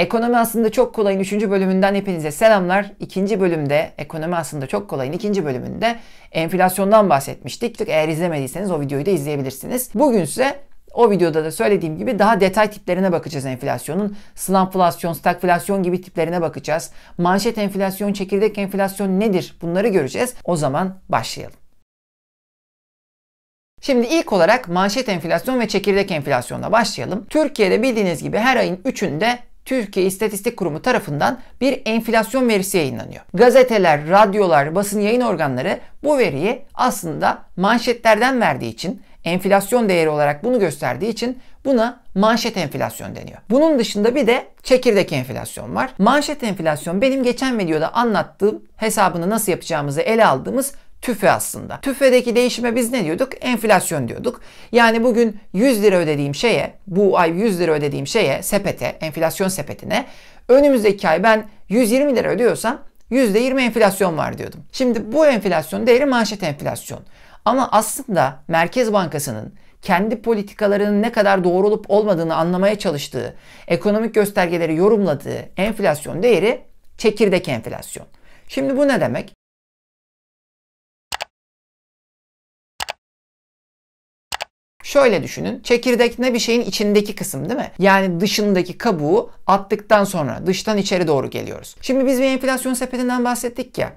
Ekonomi aslında çok kolayın 3. bölümünden hepinize selamlar. 2. bölümde ekonomi aslında çok kolayın 2. bölümünde enflasyondan bahsetmiştik. Eğer izlemediyseniz o videoyu da izleyebilirsiniz. Bugün size o videoda da söylediğim gibi daha detay tiplerine bakacağız enflasyonun. Slamflasyon, stagflasyon gibi tiplerine bakacağız. Manşet enflasyon, çekirdek enflasyon nedir? Bunları göreceğiz. O zaman başlayalım. Şimdi ilk olarak manşet enflasyon ve çekirdek enflasyonla başlayalım. Türkiye'de bildiğiniz gibi her ayın 3'ünde Türkiye İstatistik Kurumu tarafından bir enflasyon verisi yayınlanıyor. Gazeteler, radyolar, basın yayın organları bu veriyi aslında manşetlerden verdiği için enflasyon değeri olarak bunu gösterdiği için buna manşet enflasyon deniyor. Bunun dışında bir de çekirdek enflasyon var. Manşet enflasyon benim geçen videoda anlattığım hesabını nasıl yapacağımızı ele aldığımız TÜFE aslında. TÜFE'deki değişime biz ne diyorduk? Enflasyon diyorduk. Yani bugün 100 lira ödediğim şeye, bu ay 100 lira ödediğim şeye, sepete, enflasyon sepetine önümüzdeki ay ben 120 lira ödüyorsam %20 enflasyon var diyordum. Şimdi bu enflasyon değeri manşet enflasyon. Ama aslında Merkez Bankası'nın kendi politikalarının ne kadar doğru olup olmadığını anlamaya çalıştığı, ekonomik göstergeleri yorumladığı enflasyon değeri çekirdek enflasyon. Şimdi bu ne demek? Şöyle düşünün. Çekirdek ne bir şeyin içindeki kısım değil mi? Yani dışındaki kabuğu attıktan sonra dıştan içeri doğru geliyoruz. Şimdi biz bir enflasyon sepetinden bahsettik ya.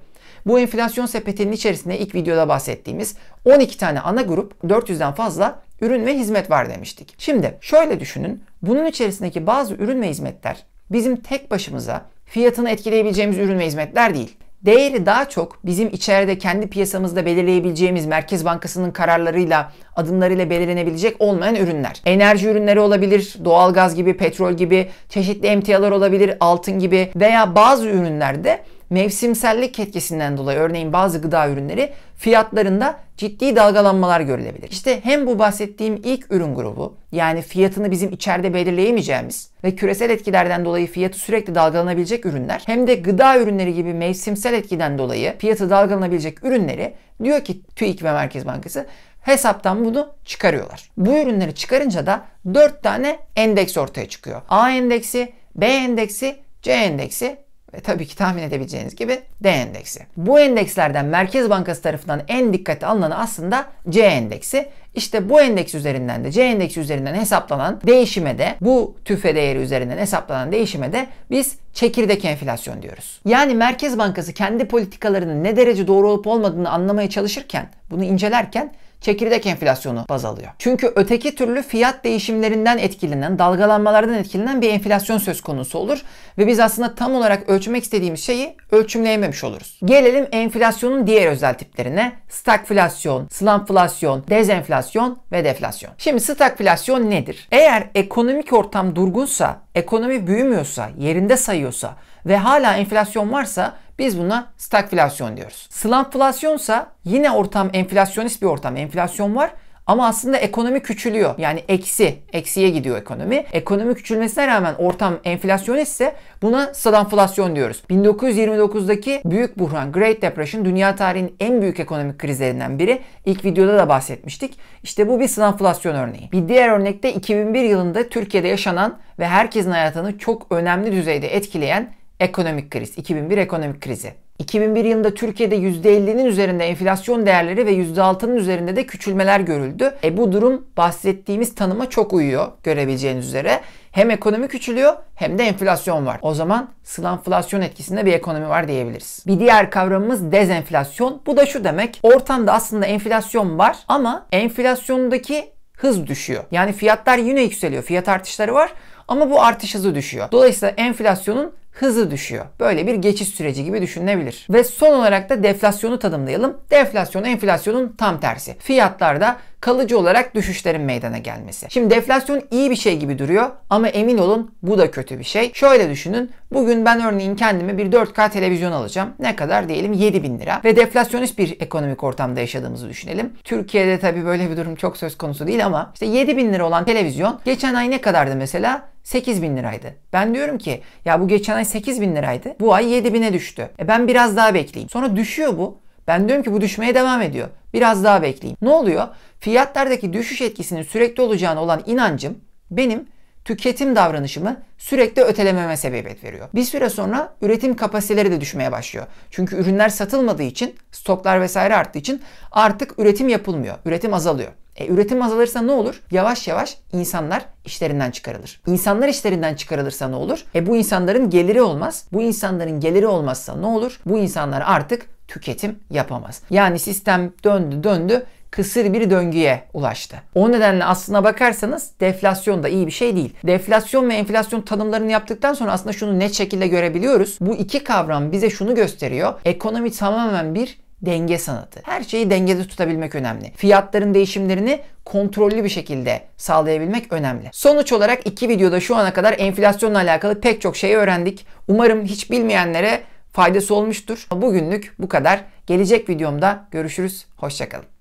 Bu enflasyon sepetinin içerisinde ilk videoda bahsettiğimiz 12 tane ana grup 400'den fazla ürün ve hizmet var demiştik. Şimdi şöyle düşünün. Bunun içerisindeki bazı ürün ve hizmetler bizim tek başımıza fiyatını etkileyebileceğimiz ürün ve hizmetler değil. Değeri daha çok bizim içeride kendi piyasamızda belirleyebileceğimiz Merkez Bankası'nın kararlarıyla, adımlarıyla belirlenebilecek olmayan ürünler. Enerji ürünleri olabilir, doğalgaz gibi, petrol gibi, çeşitli emtialar olabilir, altın gibi veya bazı ürünlerde mevsimsellik etkisinden dolayı örneğin bazı gıda ürünleri fiyatlarında ciddi dalgalanmalar görülebilir. İşte hem bu bahsettiğim ilk ürün grubu yani fiyatını bizim içeride belirleyemeyeceğimiz ve küresel etkilerden dolayı fiyatı sürekli dalgalanabilecek ürünler hem de gıda ürünleri gibi mevsimsel etkiden dolayı fiyatı dalgalanabilecek ürünleri diyor ki TÜİK ve Merkez Bankası hesaptan bunu çıkarıyorlar. Bu ürünleri çıkarınca da 4 tane endeks ortaya çıkıyor. A endeksi, B endeksi, C endeksi ve tabii ki tahmin edebileceğiniz gibi D endeksi. Bu endekslerden Merkez Bankası tarafından en dikkate alınan aslında C endeksi. İşte bu endeks üzerinden de C endeksi üzerinden hesaplanan değişime de bu tüfe değeri üzerinden hesaplanan değişime de biz çekirdek enflasyon diyoruz. Yani Merkez Bankası kendi politikalarının ne derece doğru olup olmadığını anlamaya çalışırken, bunu incelerken çekirdek enflasyonu baz alıyor. Çünkü öteki türlü fiyat değişimlerinden etkilenen, dalgalanmalardan etkilenen bir enflasyon söz konusu olur ve biz aslında tam olarak ölçmek istediğimiz şeyi ölçümleyememiş oluruz. Gelelim enflasyonun diğer özel tiplerine. Stagflasyon, slumpflasyon, dezenflasyon ve deflasyon. Şimdi stagflasyon nedir? Eğer ekonomik ortam durgunsa, ekonomi büyümüyorsa, yerinde sayıyorsa ve hala enflasyon varsa biz buna stagflasyon diyoruz. Slampflasyonsa yine ortam enflasyonist bir ortam. Enflasyon var ama aslında ekonomi küçülüyor. Yani eksi, eksiye gidiyor ekonomi. Ekonomi küçülmesine rağmen ortam enflasyonistse buna stagflasyon diyoruz. 1929'daki büyük buhran Great Depression dünya tarihinin en büyük ekonomik krizlerinden biri. İlk videoda da bahsetmiştik. İşte bu bir stagflasyon örneği. Bir diğer örnekte 2001 yılında Türkiye'de yaşanan ve herkesin hayatını çok önemli düzeyde etkileyen Ekonomik kriz. 2001 ekonomik krizi. 2001 yılında Türkiye'de %50'nin üzerinde enflasyon değerleri ve %6'nın üzerinde de küçülmeler görüldü. E bu durum bahsettiğimiz tanıma çok uyuyor görebileceğiniz üzere. Hem ekonomi küçülüyor hem de enflasyon var. O zaman slanflasyon etkisinde bir ekonomi var diyebiliriz. Bir diğer kavramımız dezenflasyon. Bu da şu demek. Ortamda aslında enflasyon var ama enflasyondaki hız düşüyor. Yani fiyatlar yine yükseliyor. Fiyat artışları var ama bu artış hızı düşüyor. Dolayısıyla enflasyonun hızı düşüyor. Böyle bir geçiş süreci gibi düşünülebilir. Ve son olarak da deflasyonu tanımlayalım. Deflasyon enflasyonun tam tersi. Fiyatlarda kalıcı olarak düşüşlerin meydana gelmesi. Şimdi deflasyon iyi bir şey gibi duruyor ama emin olun bu da kötü bir şey. Şöyle düşünün. Bugün ben örneğin kendime bir 4K televizyon alacağım. Ne kadar diyelim 7000 lira. Ve deflasyonist bir ekonomik ortamda yaşadığımızı düşünelim. Türkiye'de tabii böyle bir durum çok söz konusu değil ama işte 7000 lira olan televizyon geçen ay ne kadardı mesela? 8 bin liraydı. Ben diyorum ki ya bu geçen ay 8 bin liraydı. Bu ay 7 bine düştü. E ben biraz daha bekleyeyim. Sonra düşüyor bu. Ben diyorum ki bu düşmeye devam ediyor. Biraz daha bekleyeyim. Ne oluyor? Fiyatlardaki düşüş etkisinin sürekli olacağına olan inancım benim tüketim davranışımı sürekli ötelememe sebebiyet veriyor. Bir süre sonra üretim kapasiteleri de düşmeye başlıyor. Çünkü ürünler satılmadığı için, stoklar vesaire arttığı için artık üretim yapılmıyor. Üretim azalıyor. E, üretim azalırsa ne olur? Yavaş yavaş insanlar işlerinden çıkarılır. İnsanlar işlerinden çıkarılırsa ne olur? E bu insanların geliri olmaz. Bu insanların geliri olmazsa ne olur? Bu insanlar artık tüketim yapamaz. Yani sistem döndü döndü kısır bir döngüye ulaştı. O nedenle aslına bakarsanız deflasyon da iyi bir şey değil. Deflasyon ve enflasyon tanımlarını yaptıktan sonra aslında şunu net şekilde görebiliyoruz. Bu iki kavram bize şunu gösteriyor. Ekonomi tamamen bir denge sanatı. Her şeyi dengede tutabilmek önemli. Fiyatların değişimlerini kontrollü bir şekilde sağlayabilmek önemli. Sonuç olarak iki videoda şu ana kadar enflasyonla alakalı pek çok şey öğrendik. Umarım hiç bilmeyenlere faydası olmuştur. Bugünlük bu kadar. Gelecek videomda görüşürüz. Hoşçakalın.